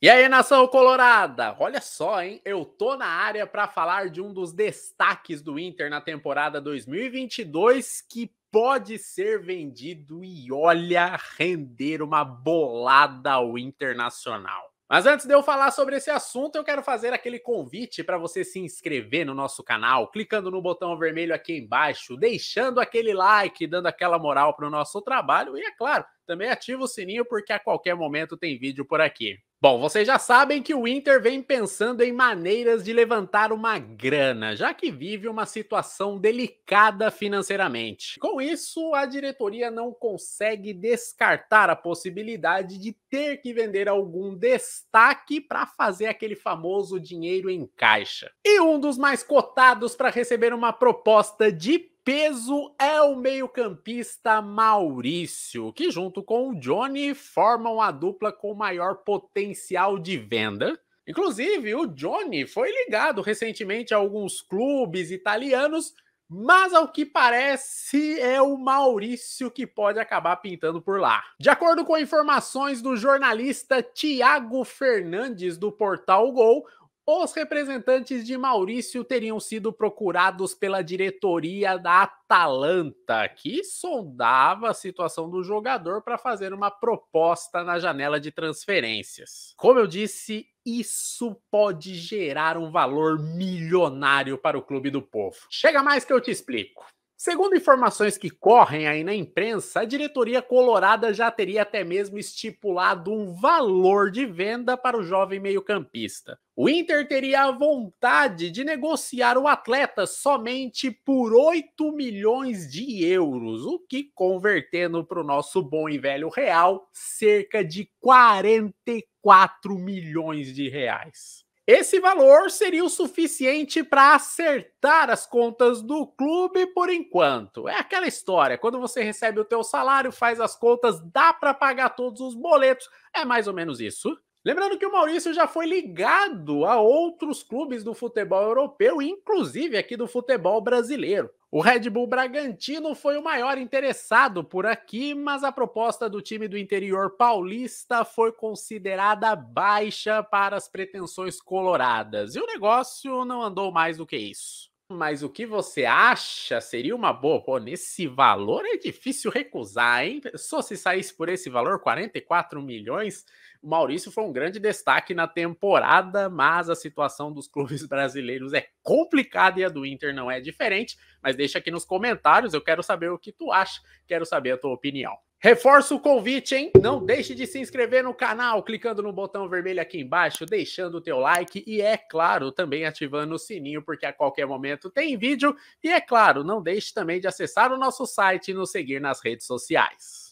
E aí, nação colorada? Olha só, hein? Eu tô na área para falar de um dos destaques do Inter na temporada 2022 que pode ser vendido e olha render uma bolada ao Internacional. Mas antes de eu falar sobre esse assunto, eu quero fazer aquele convite para você se inscrever no nosso canal, clicando no botão vermelho aqui embaixo, deixando aquele like, dando aquela moral para o nosso trabalho e, é claro, também ativa o sininho porque a qualquer momento tem vídeo por aqui. Bom, vocês já sabem que o Inter vem pensando em maneiras de levantar uma grana, já que vive uma situação delicada financeiramente. Com isso, a diretoria não consegue descartar a possibilidade de ter que vender algum destaque para fazer aquele famoso dinheiro em caixa. E um dos mais cotados para receber uma proposta de peso é o meio-campista Maurício, que junto com o Johnny formam a dupla com maior potencial de venda. Inclusive, o Johnny foi ligado recentemente a alguns clubes italianos, mas ao que parece é o Maurício que pode acabar pintando por lá. De acordo com informações do jornalista Tiago Fernandes do portal Gol, os representantes de Maurício teriam sido procurados pela diretoria da Atalanta, que sondava a situação do jogador para fazer uma proposta na janela de transferências. Como eu disse, isso pode gerar um valor milionário para o clube do povo. Chega mais que eu te explico. Segundo informações que correm aí na imprensa, a diretoria colorada já teria até mesmo estipulado um valor de venda para o jovem meio-campista. O Inter teria a vontade de negociar o atleta somente por 8 milhões de euros, o que, convertendo para o nosso bom e velho real, cerca de 44 milhões de reais. Esse valor seria o suficiente para acertar as contas do clube por enquanto. É aquela história, quando você recebe o teu salário, faz as contas, dá para pagar todos os boletos, é mais ou menos isso. Lembrando que o Maurício já foi ligado a outros clubes do futebol europeu, inclusive aqui do futebol brasileiro. O Red Bull Bragantino foi o maior interessado por aqui, mas a proposta do time do interior paulista foi considerada baixa para as pretensões coloradas. E o negócio não andou mais do que isso mas o que você acha seria uma boa? Pô, nesse valor é difícil recusar, hein? Só se saísse por esse valor, 44 milhões, o Maurício foi um grande destaque na temporada, mas a situação dos clubes brasileiros é complicada e a do Inter não é diferente. Mas deixa aqui nos comentários, eu quero saber o que tu acha, quero saber a tua opinião. Reforço o convite, hein? Não deixe de se inscrever no canal, clicando no botão vermelho aqui embaixo, deixando o teu like e, é claro, também ativando o sininho, porque a qualquer momento tem vídeo. E, é claro, não deixe também de acessar o nosso site e nos seguir nas redes sociais.